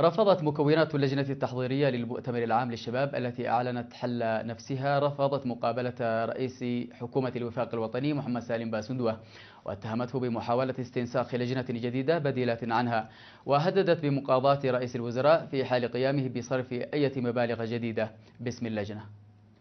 رفضت مكونات اللجنة التحضيرية للمؤتمر العام للشباب التي أعلنت حل نفسها رفضت مقابلة رئيس حكومة الوفاق الوطني محمد سالم باسندوة واتهمته بمحاولة استنساخ لجنة جديدة بديلة عنها وهددت بمقاضاة رئيس الوزراء في حال قيامه بصرف أي مبالغ جديدة باسم اللجنة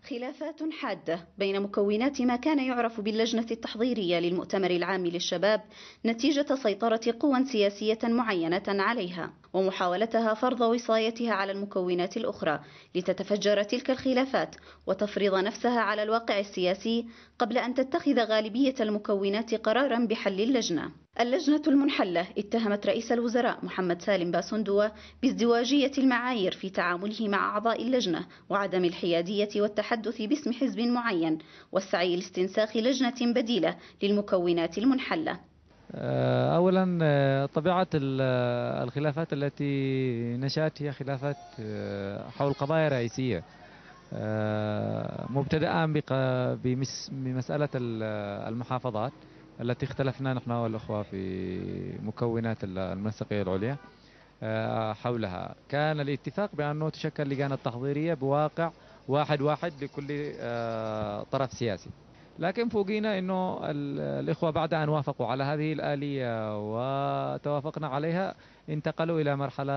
خلافات حادة بين مكونات ما كان يعرف باللجنة التحضيرية للمؤتمر العام للشباب نتيجة سيطرة قوى سياسية معينة عليها ومحاولتها فرض وصايتها على المكونات الأخرى لتتفجر تلك الخلافات وتفرض نفسها على الواقع السياسي قبل أن تتخذ غالبية المكونات قرارا بحل اللجنة اللجنة المنحلة اتهمت رئيس الوزراء محمد سالم باسندوة بازدواجية المعايير في تعامله مع أعضاء اللجنة وعدم الحيادية والتحدث باسم حزب معين والسعي لاستنساخ لجنة بديلة للمكونات المنحلة آه، أولا آه، طبيعة آه، الخلافات التي نشأت هي خلافات حول قضايا رئيسية مبتدأ بمسألة المحافظات التي اختلفنا نحن والأخوة في مكونات المنسقية العليا آه، حولها كان الاتفاق بأنه تشكل لجان التحضيرية بواقع واحد واحد لكل آه، طرف سياسي لكن فوجئنا أنه الإخوة بعد أن وافقوا على هذه الآلية وتوافقنا عليها انتقلوا إلى مرحلة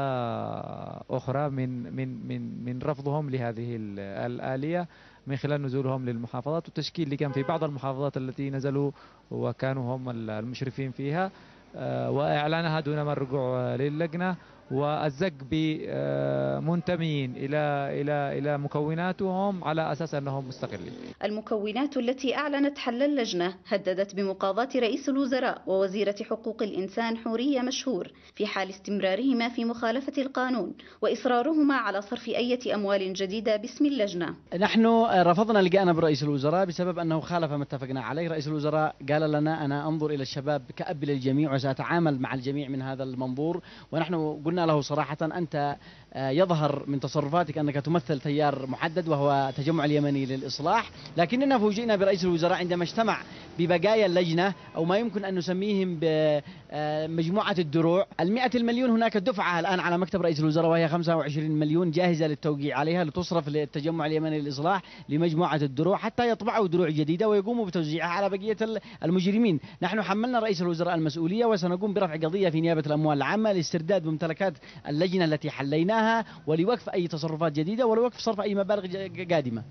أخرى من, من, من, من رفضهم لهذه الآلية من خلال نزولهم للمحافظات والتشكيل اللي كان في بعض المحافظات التي نزلوا وكانوا هم المشرفين فيها آه، وإعلانها دون الرجوع للجنة والزق بمنتمين إلى إلى إلى مكوناتهم على أساس أنهم مستقلين. المكونات التي أعلنت حل اللجنة هددت بمقاضاة رئيس الوزراء ووزيرة حقوق الإنسان حورية مشهور في حال استمرارهما في مخالفة القانون وإصرارهما على صرف اي أموال جديدة باسم اللجنة. نحن رفضنا لقاءنا برئيس الوزراء بسبب أنه خالف ما اتفقنا عليه، رئيس الوزراء قال لنا أنا أنظر إلى الشباب كأب للجميع وسأتعامل مع الجميع من هذا المنظور ونحن قلنا له صراحة أنت آه، يظهر من تصرفاتك أنك تمثل تيار محدد وهو تجمع اليمني للإصلاح لكننا فوجئنا برئيس الوزراء عندما اجتمع ببقايا اللجنة أو ما يمكن أن نسميهم بمجموعة آه، الدروع المئة المليون هناك دفعة الآن على مكتب رئيس الوزراء وهي 25 مليون جاهزة للتوقيع عليها لتصرف للتجمع اليمني للإصلاح لمجموعة الدروع حتى يطبعوا دروع جديدة ويقوموا بتوزيعها على بقية المجرمين نحن حملنا رئيس الوزراء المسؤولية وسنقوم برفع قضية في نيابة الأموال العامة لاسترداد ممتلكات تدخلات اللجنة التي حليناها ولوقف أي تصرفات جديدة ولوقف صرف أي مبالغ قادمة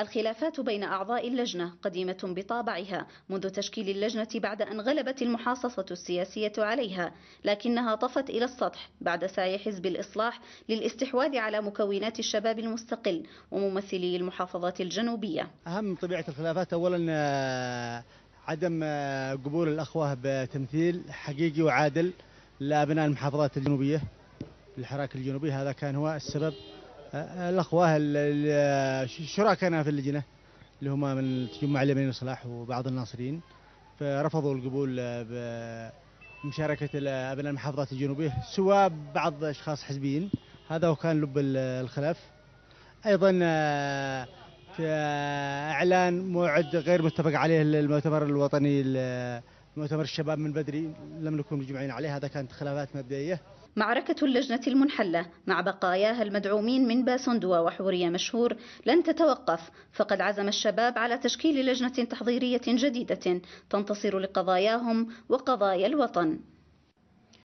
الخلافات بين أعضاء اللجنة قديمة بطابعها منذ تشكيل اللجنة بعد أن غلبت المحاصصة السياسية عليها لكنها طفت إلى السطح بعد سعي حزب الإصلاح للاستحواذ على مكونات الشباب المستقل وممثلي المحافظات الجنوبية أهم طبيعة الخلافات أولا آه، عدم آه، قبول الأخوة بتمثيل حقيقي وعادل لأبناء المحافظات الجنوبية الحراك الجنوبي هذا كان هو السبب أه، أه، الأخوة شركنا في اللجنة اللي هم من التجمع اليمني للصلاح وبعض الناصريين فرفضوا القبول أه، بمشاركة أبناء المحافظات الجنوبية سوى بعض أشخاص حزبيين هذا هو كان لب الخلاف أيضا في إعلان موعد غير متفق عليه للمؤتمر الوطني مؤتمر الشباب من بدري لم نكن مجمعين عليه هذا كانت خلافات مبدئيه معركة اللجنة المنحلة مع بقاياها المدعومين من باسندوة وحورية مشهور لن تتوقف فقد عزم الشباب على تشكيل لجنة تحضيرية جديدة تنتصر لقضاياهم وقضايا الوطن